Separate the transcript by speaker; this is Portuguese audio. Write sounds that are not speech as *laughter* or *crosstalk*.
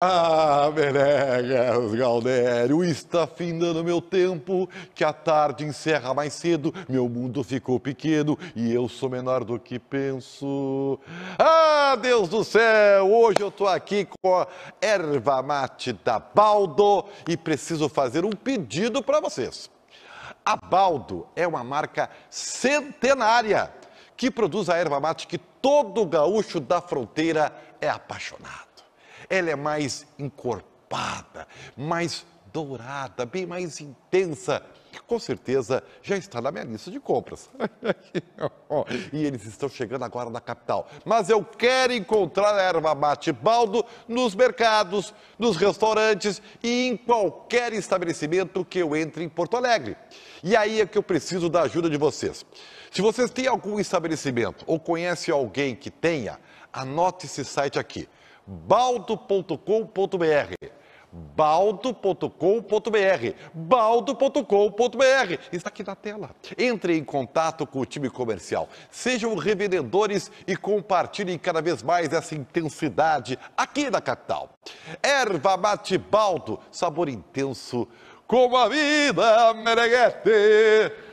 Speaker 1: Ah, Menegas, Galdério, está findando meu tempo, que a tarde encerra mais cedo, meu mundo ficou pequeno e eu sou menor do que penso. Ah, Deus do céu, hoje eu estou aqui com a erva mate da Baldo e preciso fazer um pedido para vocês. A Baldo é uma marca centenária que produz a erva mate que todo gaúcho da fronteira é apaixonado. Ela é mais encorpada, mais dourada, bem mais intensa. Com certeza já está na minha lista de compras. *laughs* e eles estão chegando agora na capital. Mas eu quero encontrar a erva mate baldo nos mercados, nos restaurantes e em qualquer estabelecimento que eu entre em Porto Alegre. E aí é que eu preciso da ajuda de vocês. Se vocês têm algum estabelecimento ou conhecem alguém que tenha, anote esse site aqui baldo.com.br baldo.com.br, baldo.com.br, está aqui na tela. Entre em contato com o time comercial, sejam revendedores e compartilhem cada vez mais essa intensidade aqui na capital. Erva mate baldo, sabor intenso como a vida, mereguete.